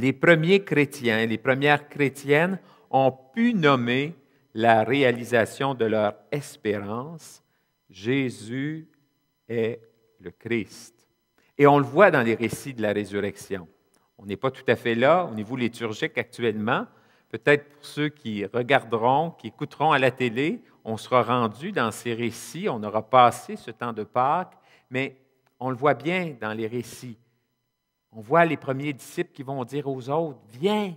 les premiers chrétiens, les premières chrétiennes ont pu nommer la réalisation de leur espérance. Jésus est le Christ. Et on le voit dans les récits de la résurrection. On n'est pas tout à fait là au niveau liturgique actuellement. Peut-être pour ceux qui regarderont, qui écouteront à la télé, on sera rendu dans ces récits, on aura passé ce temps de Pâques, mais on le voit bien dans les récits. On voit les premiers disciples qui vont dire aux autres, viens,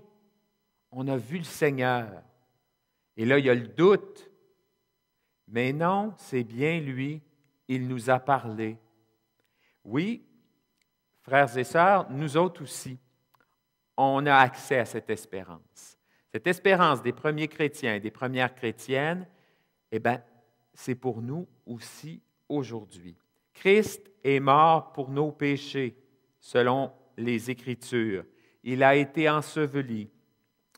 on a vu le Seigneur. Et là, il y a le doute. Mais non, c'est bien lui, il nous a parlé. Oui, frères et sœurs, nous autres aussi, on a accès à cette espérance. Cette espérance des premiers chrétiens et des premières chrétiennes, eh bien, c'est pour nous aussi aujourd'hui. Christ est mort pour nos péchés, selon les Écritures. Il a été enseveli.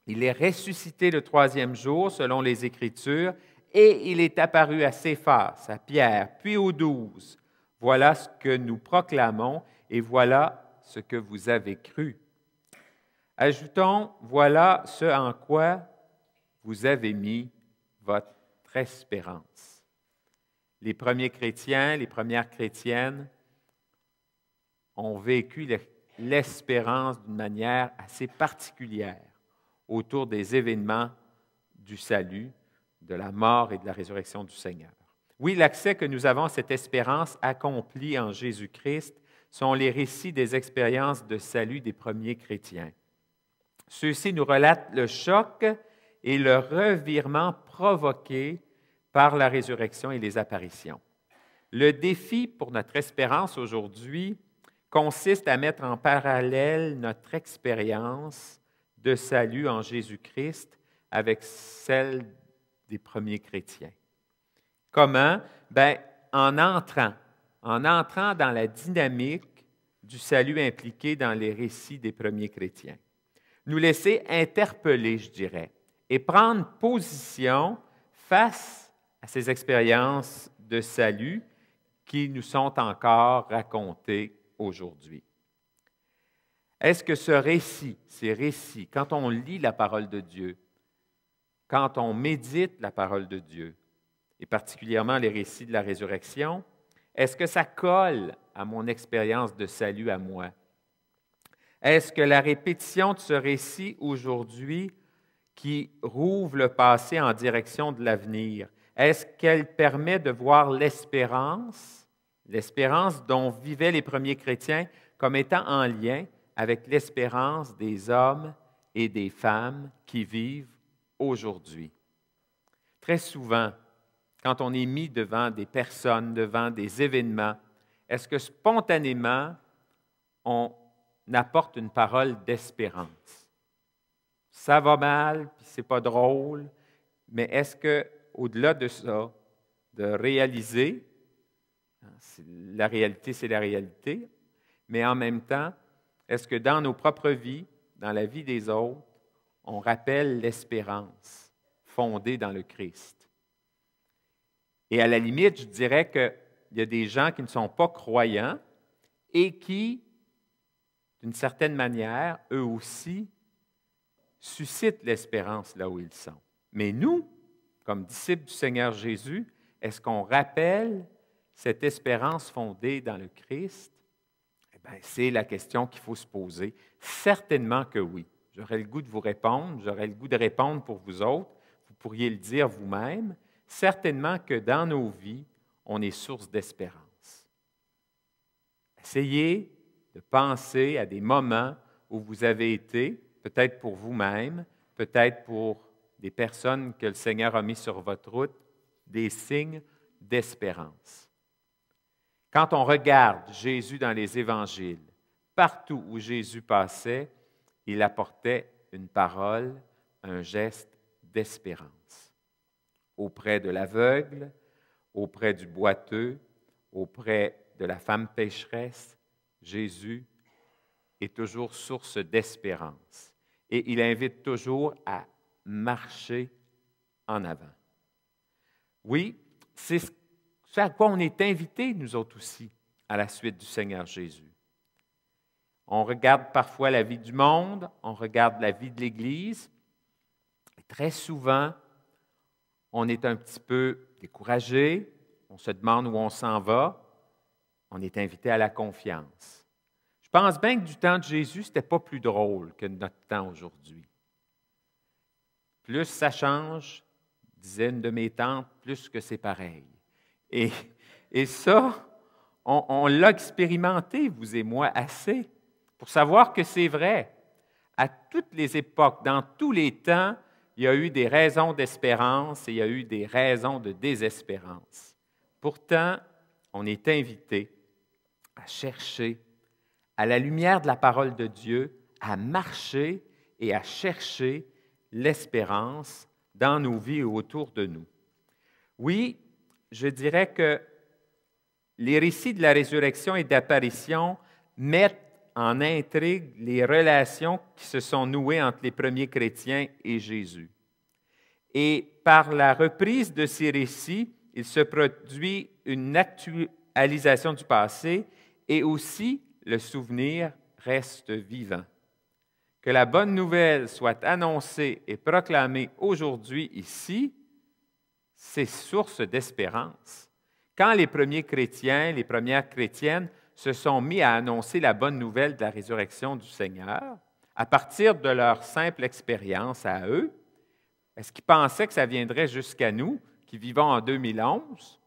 Il est ressuscité le troisième jour, selon les Écritures, et il est apparu à Céphas, à Pierre, puis aux douze. Voilà ce que nous proclamons et voilà ce que vous avez cru. Ajoutons, voilà ce en quoi vous avez mis votre espérance. Les premiers chrétiens, les premières chrétiennes ont vécu l'espérance d'une manière assez particulière autour des événements du salut, de la mort et de la résurrection du Seigneur. Oui, l'accès que nous avons à cette espérance accomplie en Jésus-Christ sont les récits des expériences de salut des premiers chrétiens. Ceux-ci nous relatent le choc et le revirement provoqué par la résurrection et les apparitions. Le défi pour notre espérance aujourd'hui consiste à mettre en parallèle notre expérience de salut en Jésus-Christ avec celle des premiers chrétiens. Comment? Ben en entrant, en entrant dans la dynamique du salut impliqué dans les récits des premiers chrétiens. Nous laisser interpeller, je dirais, et prendre position face à ces expériences de salut qui nous sont encore racontées aujourd'hui. Est-ce que ce récit, ces récits, quand on lit la parole de Dieu, quand on médite la parole de Dieu, et particulièrement les récits de la résurrection, est-ce que ça colle à mon expérience de salut à moi? Est-ce que la répétition de ce récit aujourd'hui qui rouvre le passé en direction de l'avenir, est-ce qu'elle permet de voir l'espérance L'espérance dont vivaient les premiers chrétiens comme étant en lien avec l'espérance des hommes et des femmes qui vivent aujourd'hui. Très souvent, quand on est mis devant des personnes, devant des événements, est-ce que spontanément, on apporte une parole d'espérance? Ça va mal, puis c'est pas drôle, mais est-ce que, au-delà de ça, de réaliser Hein, la réalité, c'est la réalité, mais en même temps, est-ce que dans nos propres vies, dans la vie des autres, on rappelle l'espérance fondée dans le Christ? Et à la limite, je dirais qu'il y a des gens qui ne sont pas croyants et qui, d'une certaine manière, eux aussi, suscitent l'espérance là où ils sont. Mais nous, comme disciples du Seigneur Jésus, est-ce qu'on rappelle cette espérance fondée dans le Christ? Eh c'est la question qu'il faut se poser. Certainement que oui. J'aurais le goût de vous répondre, j'aurais le goût de répondre pour vous autres, vous pourriez le dire vous-même. Certainement que dans nos vies, on est source d'espérance. Essayez de penser à des moments où vous avez été, peut-être pour vous-même, peut-être pour des personnes que le Seigneur a mis sur votre route, des signes d'espérance. Quand on regarde Jésus dans les évangiles, partout où Jésus passait, il apportait une parole, un geste d'espérance. Auprès de l'aveugle, auprès du boiteux, auprès de la femme pécheresse, Jésus est toujours source d'espérance. Et il invite toujours à marcher en avant. Oui, c'est ce à quoi on est invité, nous autres aussi, à la suite du Seigneur Jésus. On regarde parfois la vie du monde, on regarde la vie de l'Église. et Très souvent, on est un petit peu découragé, on se demande où on s'en va, on est invité à la confiance. Je pense bien que du temps de Jésus, ce n'était pas plus drôle que notre temps aujourd'hui. Plus ça change, disait une de mes tantes, plus que c'est pareil. Et, ça, on, on l'a expérimenté, vous et moi, assez, pour savoir que c'est vrai. À toutes les époques, dans tous les temps, il y a eu des raisons d'espérance et il y a eu des raisons de désespérance. Pourtant, on est invité à chercher, à la lumière de la parole de Dieu, à marcher et à chercher l'espérance dans nos vies et autour de nous. Oui, je dirais que les récits de la résurrection et d'apparition mettent en intrigue les relations qui se sont nouées entre les premiers chrétiens et Jésus. Et par la reprise de ces récits, il se produit une actualisation du passé et aussi le souvenir reste vivant. Que la bonne nouvelle soit annoncée et proclamée aujourd'hui ici, ces sources d'espérance. Quand les premiers chrétiens, les premières chrétiennes se sont mis à annoncer la bonne nouvelle de la résurrection du Seigneur, à partir de leur simple expérience à eux, est-ce qu'ils pensaient que ça viendrait jusqu'à nous, qui vivons en 2011?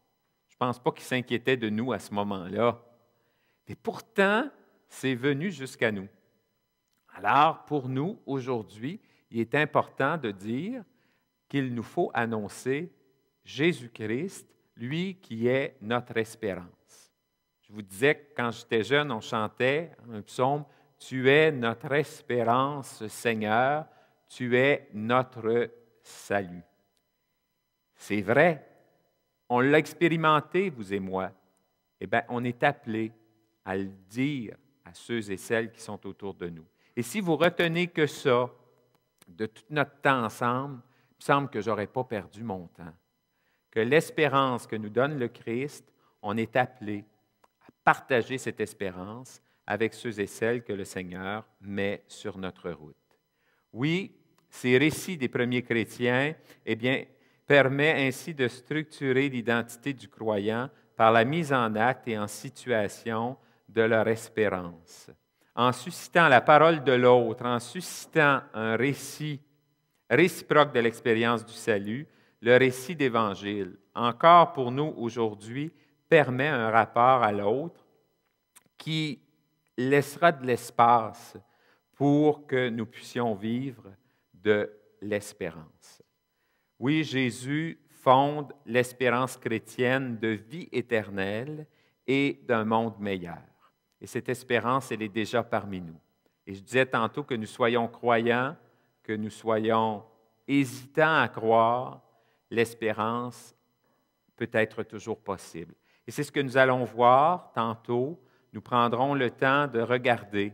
Je ne pense pas qu'ils s'inquiétaient de nous à ce moment-là. Mais pourtant, c'est venu jusqu'à nous. Alors, pour nous, aujourd'hui, il est important de dire qu'il nous faut annoncer Jésus-Christ, lui qui est notre espérance. Je vous disais que quand j'étais jeune, on chantait un psaume, Tu es notre espérance, Seigneur, tu es notre salut. C'est vrai, on l'a expérimenté, vous et moi. Eh bien, on est appelé à le dire à ceux et celles qui sont autour de nous. Et si vous retenez que ça de tout notre temps ensemble, il me semble que je n'aurais pas perdu mon temps que l'espérance que nous donne le Christ, on est appelé à partager cette espérance avec ceux et celles que le Seigneur met sur notre route. Oui, ces récits des premiers chrétiens, eh bien, permet ainsi de structurer l'identité du croyant par la mise en acte et en situation de leur espérance. En suscitant la parole de l'autre, en suscitant un récit réciproque de l'expérience du salut, le récit d'Évangile, encore pour nous aujourd'hui, permet un rapport à l'autre qui laissera de l'espace pour que nous puissions vivre de l'espérance. Oui, Jésus fonde l'espérance chrétienne de vie éternelle et d'un monde meilleur. Et cette espérance, elle est déjà parmi nous. Et je disais tantôt que nous soyons croyants, que nous soyons hésitants à croire, l'espérance peut être toujours possible. Et c'est ce que nous allons voir tantôt. Nous prendrons le temps de regarder,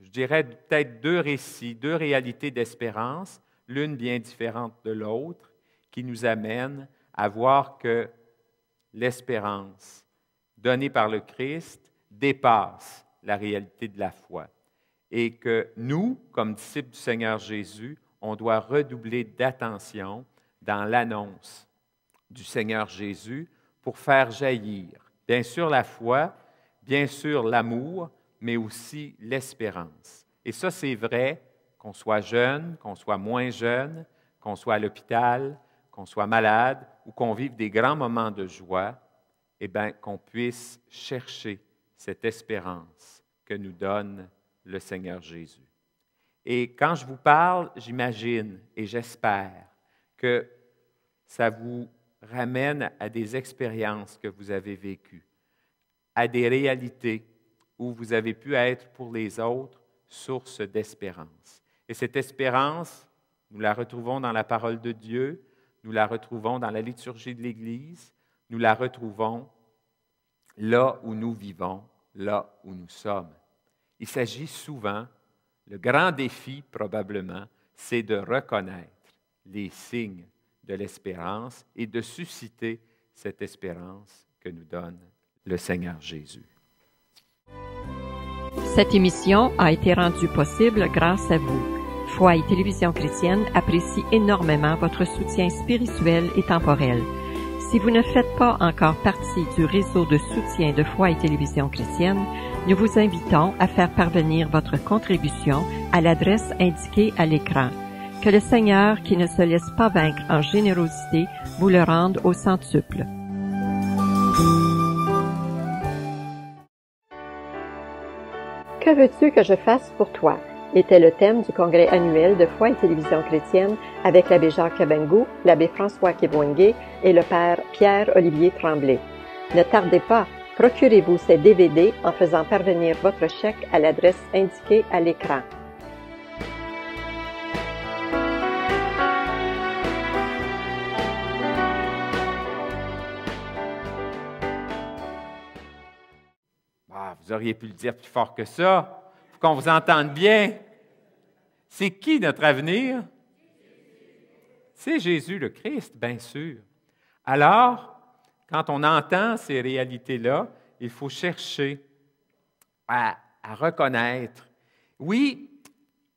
je dirais peut-être deux récits, deux réalités d'espérance, l'une bien différente de l'autre, qui nous amènent à voir que l'espérance donnée par le Christ dépasse la réalité de la foi et que nous, comme disciples du Seigneur Jésus, on doit redoubler d'attention dans l'annonce du Seigneur Jésus pour faire jaillir, bien sûr, la foi, bien sûr, l'amour, mais aussi l'espérance. Et ça, c'est vrai, qu'on soit jeune, qu'on soit moins jeune, qu'on soit à l'hôpital, qu'on soit malade ou qu'on vive des grands moments de joie, eh bien, qu'on puisse chercher cette espérance que nous donne le Seigneur Jésus. Et quand je vous parle, j'imagine et j'espère que ça vous ramène à des expériences que vous avez vécues, à des réalités où vous avez pu être pour les autres source d'espérance. Et cette espérance, nous la retrouvons dans la parole de Dieu, nous la retrouvons dans la liturgie de l'Église, nous la retrouvons là où nous vivons, là où nous sommes. Il s'agit souvent, le grand défi probablement, c'est de reconnaître les signes de l'espérance et de susciter cette espérance que nous donne le Seigneur Jésus. Cette émission a été rendue possible grâce à vous. Foi et Télévision chrétienne apprécie énormément votre soutien spirituel et temporel. Si vous ne faites pas encore partie du réseau de soutien de Foi et Télévision chrétienne, nous vous invitons à faire parvenir votre contribution à l'adresse indiquée à l'écran que le Seigneur, qui ne se laisse pas vaincre en générosité, vous le rende au centuple. Que veux-tu que je fasse pour toi? était le thème du congrès annuel de Foi et Télévision chrétienne avec l'abbé Jacques Kabengou, l'abbé François Kebouengue et le père Pierre-Olivier Tremblay. Ne tardez pas, procurez-vous ces DVD en faisant parvenir votre chèque à l'adresse indiquée à l'écran. Vous auriez pu le dire plus fort que ça, pour qu'on vous entende bien. C'est qui notre avenir? C'est Jésus le Christ, bien sûr. Alors, quand on entend ces réalités-là, il faut chercher à, reconnaître. Oui,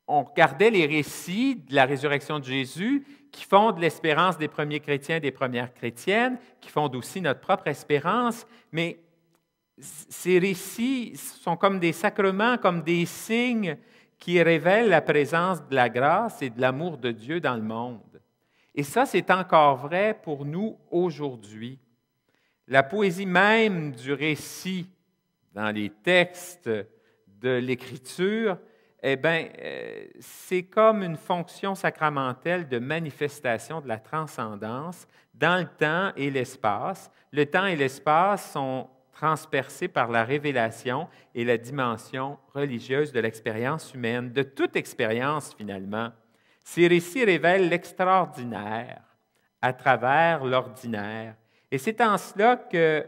on regardait les récits de la résurrection de Jésus qui fondent l'espérance des premiers chrétiens et des premières chrétiennes, qui fondent aussi notre propre espérance, mais ces récits sont comme des sacrements, comme des signes qui révèlent la présence de la grâce et de l'amour de Dieu dans le monde. Et ça, c'est encore vrai pour nous aujourd'hui. La poésie même du récit dans les textes de l'Écriture, eh bien, euh, c'est comme une fonction sacramentelle de manifestation de la transcendance dans le temps et l'espace. Le temps et l'espace sont transpercé par la révélation et la dimension religieuse de l'expérience humaine, de toute expérience finalement. Ces récits révèlent l'extraordinaire à travers l'ordinaire. Et c'est en cela que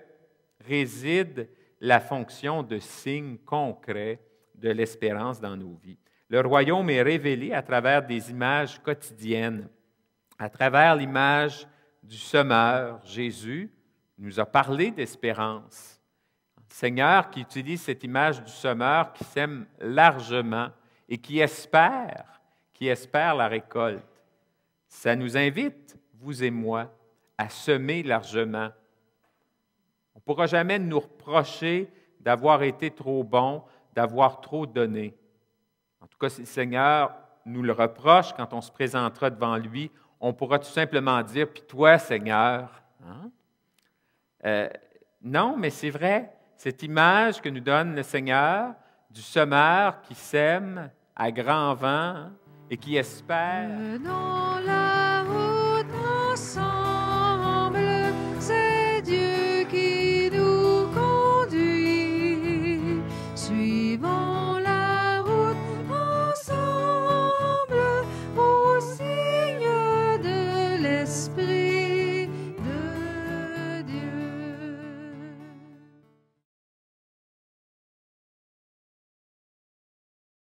réside la fonction de signe concret de l'espérance dans nos vies. Le royaume est révélé à travers des images quotidiennes, à travers l'image du semeur. Jésus nous a parlé d'espérance. Seigneur qui utilise cette image du semeur qui sème largement et qui espère, qui espère la récolte. Ça nous invite, vous et moi, à semer largement. On ne pourra jamais nous reprocher d'avoir été trop bon, d'avoir trop donné. En tout cas, si le Seigneur nous le reproche quand on se présentera devant lui, on pourra tout simplement dire, puis toi, Seigneur, hein? euh, non, mais c'est vrai, cette image que nous donne le Seigneur du semeur qui sème à grand vent et qui espère.